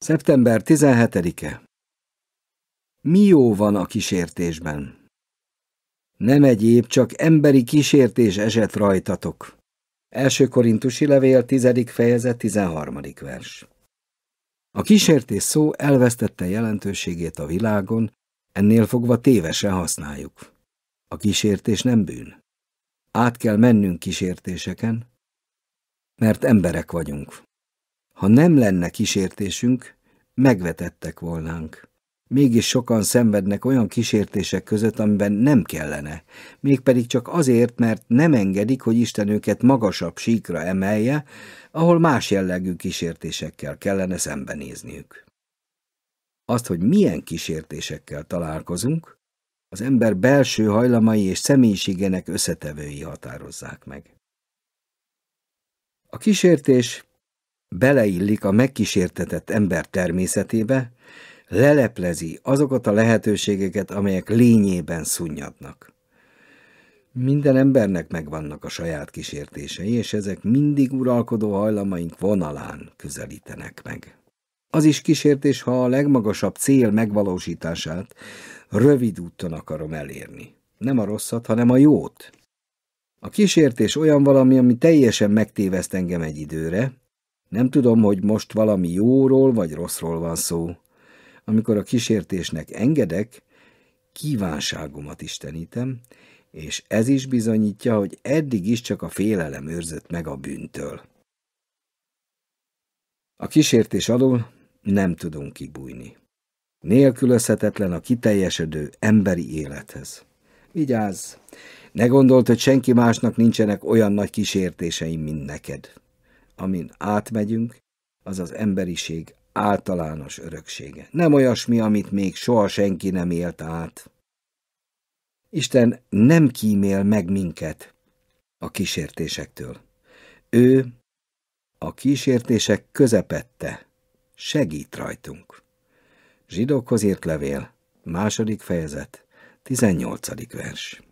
Szeptember 17-e Mi jó van a kísértésben? Nem egyéb, csak emberi kísértés esett rajtatok. Első korintusi levél, 10. fejezet, 13. vers. A kísértés szó elvesztette jelentőségét a világon, ennél fogva tévesen használjuk. A kísértés nem bűn. Át kell mennünk kísértéseken, mert emberek vagyunk. Ha nem lenne kísértésünk, megvetettek volnánk. Mégis sokan szenvednek olyan kísértések között, amiben nem kellene, mégpedig csak azért, mert nem engedik, hogy Isten őket magasabb síkra emelje, ahol más jellegű kísértésekkel kellene szembenézniük. Azt, hogy milyen kísértésekkel találkozunk, az ember belső hajlamai és személyiségének összetevői határozzák meg. A kísértés beleillik a megkísértetett ember természetébe, leleplezi azokat a lehetőségeket, amelyek lényében szunnyadnak. Minden embernek megvannak a saját kísértései, és ezek mindig uralkodó hajlamaink vonalán közelítenek meg. Az is kísértés, ha a legmagasabb cél megvalósítását rövid úton akarom elérni. Nem a rosszat, hanem a jót. A kísértés olyan valami, ami teljesen megtéveszt engem egy időre, nem tudom, hogy most valami jóról vagy rosszról van szó. Amikor a kísértésnek engedek, kívánságomat istenítem, és ez is bizonyítja, hogy eddig is csak a félelem őrzött meg a bűntől. A kísértés alól nem tudunk kibújni. Nélkülözhetetlen a kiteljesedő emberi élethez. Vigyázz! Ne gondold, hogy senki másnak nincsenek olyan nagy kísértéseim, mint neked amin átmegyünk, az az emberiség általános öröksége. Nem olyasmi, amit még soha senki nem élt át. Isten nem kímél meg minket a kísértésektől. Ő a kísértések közepette segít rajtunk. Zsidókhoz írt levél, második fejezet, 18. vers.